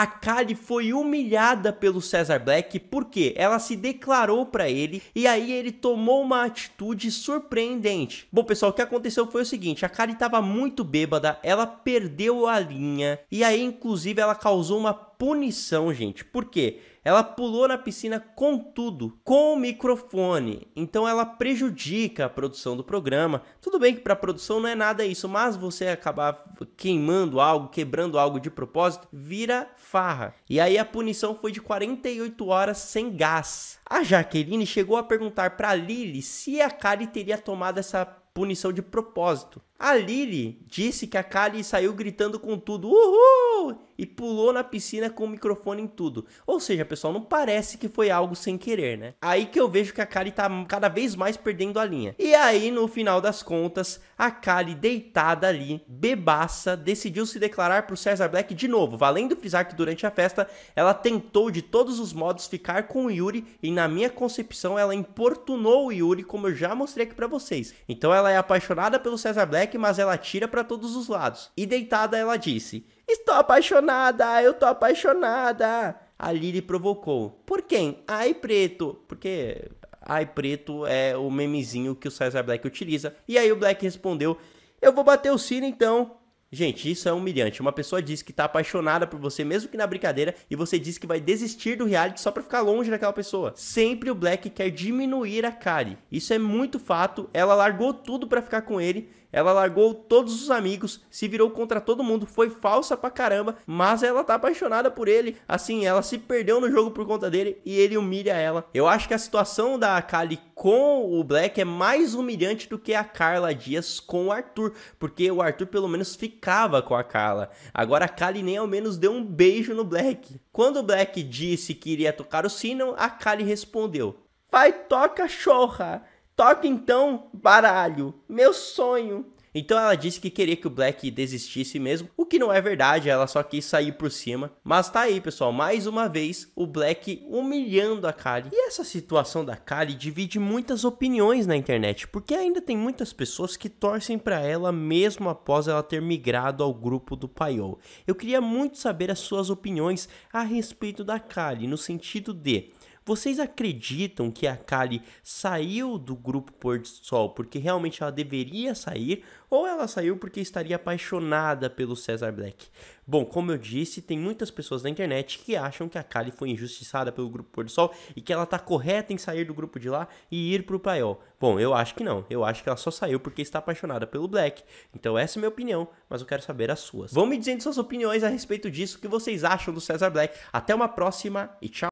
a Kali foi humilhada pelo Cesar Black porque ela se declarou para ele e aí ele tomou uma atitude surpreendente. Bom, pessoal, o que aconteceu foi o seguinte, a Kali estava muito bêbada, ela perdeu a linha e aí inclusive ela causou uma punição, gente. Por quê? Ela pulou na piscina com tudo, com o microfone. Então ela prejudica a produção do programa. Tudo bem que para produção não é nada isso, mas você acabar queimando algo, quebrando algo de propósito, vira farra. E aí a punição foi de 48 horas sem gás. A Jaqueline chegou a perguntar para Lily se a Kari teria tomado essa punição de propósito. A Lily disse que a Kali saiu gritando com tudo, uhul! E pulou na piscina com o microfone em tudo. Ou seja, pessoal, não parece que foi algo sem querer, né? Aí que eu vejo que a Kali tá cada vez mais perdendo a linha. E aí, no final das contas, a Kali, deitada ali, bebaça, decidiu se declarar pro Cesar Black de novo. Valendo frisar que durante a festa, ela tentou de todos os modos ficar com o Yuri. E na minha concepção, ela importunou o Yuri, como eu já mostrei aqui pra vocês. Então ela ela é apaixonada pelo Cesar Black, mas ela tira para todos os lados. E deitada ela disse: "Estou apaixonada, eu tô apaixonada". A Lily provocou: "Por quem? Ai, preto". Porque ai, preto é o memezinho que o Cesar Black utiliza. E aí o Black respondeu: "Eu vou bater o sino então". Gente, isso é humilhante. Uma pessoa diz que tá apaixonada por você, mesmo que na brincadeira, e você diz que vai desistir do reality só pra ficar longe daquela pessoa. Sempre o Black quer diminuir a Kari. Isso é muito fato. Ela largou tudo para ficar com ele. Ela largou todos os amigos, se virou contra todo mundo, foi falsa pra caramba, mas ela tá apaixonada por ele. Assim, ela se perdeu no jogo por conta dele e ele humilha ela. Eu acho que a situação da Kali com o Black é mais humilhante do que a Carla Dias com o Arthur, porque o Arthur pelo menos ficava com a Carla. Agora a Kali nem ao menos deu um beijo no Black. Quando o Black disse que iria tocar o sino, a Kali respondeu: "Vai toca chorra, toca então baralho, meu sonho". Então ela disse que queria que o Black desistisse mesmo, o que não é verdade, ela só quis sair por cima. Mas tá aí, pessoal, mais uma vez o Black humilhando a Kali. E essa situação da Kali divide muitas opiniões na internet, porque ainda tem muitas pessoas que torcem para ela mesmo após ela ter migrado ao grupo do Paiol. Eu queria muito saber as suas opiniões a respeito da Kali, no sentido de vocês acreditam que a Kali saiu do grupo Pôr de Sol porque realmente ela deveria sair ou ela saiu porque estaria apaixonada pelo Cesar Black? Bom, como eu disse, tem muitas pessoas na internet que acham que a Kali foi injustiçada pelo grupo Pôr de Sol e que ela tá correta em sair do grupo de lá e ir pro paiol. Bom, eu acho que não. Eu acho que ela só saiu porque está apaixonada pelo Black. Então essa é a minha opinião, mas eu quero saber as suas. Vão me dizendo suas opiniões a respeito disso, o que vocês acham do Cesar Black. Até uma próxima e tchau.